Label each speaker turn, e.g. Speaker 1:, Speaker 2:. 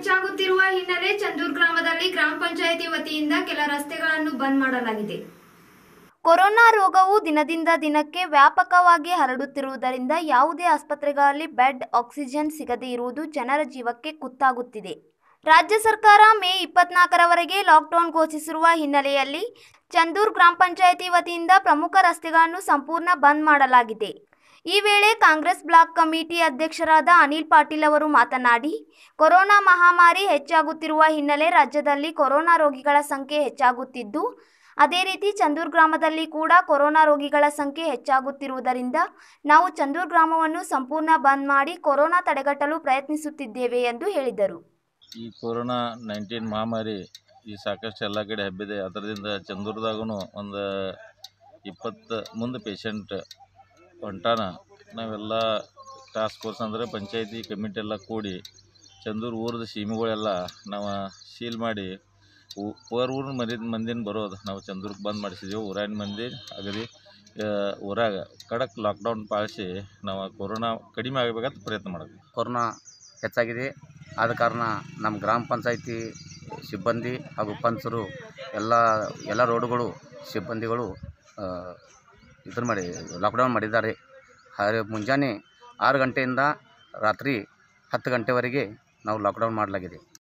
Speaker 1: ಹೆಚ್ಚಾಗುತ್ತಿರುವ ಹಿನ್ನೆಲೆ ಚಂದೂರ್ ಗ್ರಾಮದಲ್ಲಿ ಗ್ರಾಮ ಪಂಚಾಯಿತಿ ವತಿಯಿಂದ ಕೆಲ ರಸ್ತೆಗಳನ್ನು ಬಂದ್ ಮಾಡಲಾಗಿದೆ ಕೊರೋನಾ ರೋಗವು ದಿನದಿಂದ ದಿನಕ್ಕೆ ವ್ಯಾಪಕವಾಗಿ ಹರಡುತ್ತಿರುವುದರಿಂದ ಯಾವುದೇ ಆಸ್ಪತ್ರೆಗಳಲ್ಲಿ ಬೆಡ್ ಆಕ್ಸಿಜನ್ ಸಿಗದೇ ಇರುವುದು ಜನರ ಜೀವಕ್ಕೆ ಕುತ್ತಾಗುತ್ತಿದೆ ರಾಜ್ಯ ಸರ್ಕಾರ ಮೇ ಇಪ್ಪತ್ನಾಲ್ಕರವರೆಗೆ ಲಾಕ್ಡೌನ್ ಘೋಷಿಸಿರುವ ಹಿನ್ನೆಲೆಯಲ್ಲಿ ಚಂದೂರ್ ಗ್ರಾಮ ಪಂಚಾಯಿತಿ ವತಿಯಿಂದ ಪ್ರಮುಖ ರಸ್ತೆಗಳನ್ನು ಸಂಪೂರ್ಣ ಬಂದ್ ಮಾಡಲಾಗಿದೆ ಈ ವೇಳೆ ಕಾಂಗ್ರೆಸ್ ಬ್ಲಾಕ್ ಕಮಿಟಿ ಅಧ್ಯಕ್ಷರಾದ ಅನಿಲ್ ಪಾಟೀಲ್ ಅವರು ಮಾತನಾಡಿ ಕೊರೋನಾ ಮಹಾಮಾರಿ ಹೆಚ್ಚಾಗುತ್ತಿರುವ ಹಿನ್ನೆಲೆ ರಾಜ್ಯದಲ್ಲಿ ಕೊರೋನಾ ರೋಗಿಗಳ ಸಂಖ್ಯೆ ಹೆಚ್ಚಾಗುತ್ತಿದ್ದು ಅದೇ ರೀತಿ ಚಂದೂರ್ ಗ್ರಾಮದಲ್ಲಿ ಕೂಡ ಕೊರೋನಾ ರೋಗಿಗಳ ಸಂಖ್ಯೆ ಹೆಚ್ಚಾಗುತ್ತಿರುವುದರಿಂದ ನಾವು ಚಂದೂರ್ ಗ್ರಾಮವನ್ನು ಸಂಪೂರ್ಣ ಬಂದ್ ಮಾಡಿ ಕೊರೋನಾ ತಡೆಗಟ್ಟಲು ಪ್ರಯತ್ನಿಸುತ್ತಿದ್ದೇವೆ ಎಂದು ಹೇಳಿದರು
Speaker 2: ಈ ಕೊರೋನಾ ನೈನ್ಟೀನ್ ಮಹಾಮಾರಿ ಈ ಸಾಕಷ್ಟು ಎಲ್ಲ ಕಡೆ ಹಬ್ಬಿದೆ ಅದರಿಂದ ಚಂದೂರ್ದಾಗೂ ಒಂದು ಇಪ್ಪತ್ತು ಮುಂದೆ ಪೇಷಂಟ್ ಹೊಂಟಾನ ನಾವೆಲ್ಲ ಟಾಸ್ಕ್ ಫೋರ್ಸ್ ಅಂದರೆ ಪಂಚಾಯಿತಿ ಕಮಿಟಿ ಎಲ್ಲ ಕೂಡಿ ಚಂದೂರು ಊರದ ಸೀಮೆಗಳೆಲ್ಲ ನಾವು ಸೀಲ್ ಮಾಡಿ ಊ ಊರು ಊರಿನ ಮರಿದ ಮಂದಿನ ಬರೋದು ನಾವು ಚಂದೂರಿಗೆ ಬಂದ್ ಮಾಡಿಸಿದೆವು ಊರಾನ ಮಂದಿ ಅಗದಿ ಊರಾಗ ಕಡಕ್ ಲಾಕ್ಡೌನ್ ಪಾಲಿಸಿ ನಾವು ಕೊರೋನಾ ಕಡಿಮೆ ಆಗಬೇಕಂತ ಪ್ರಯತ್ನ ಮಾಡೋದು ಕೊರೋನಾ ಹೆಚ್ಚಾಗಿದೆ
Speaker 3: ಆದ ಕಾರಣ ನಮ್ಮ ಗ್ರಾಮ ಪಂಚಾಯಿತಿ ಸಿಬ್ಬಂದಿ ಹಾಗೂ ಪಂಚರು ಎಲ್ಲ ಎಲ್ಲ ರೋಡುಗಳು ಸಿಬ್ಬಂದಿಗಳು ಇದನ್ನು ಮಾಡಿ ಲಾಕ್ಡೌನ್ ಮಾಡಿದ್ದಾರೆ ಆದರೆ ಮುಂಜಾನೆ ಆರು ಗಂಟೆಯಿಂದ ರಾತ್ರಿ ಹತ್ತು ಗಂಟೆವರೆಗೆ ನಾವು ಲಾಕ್ಡೌನ್ ಮಾಡಲಾಗಿದೆ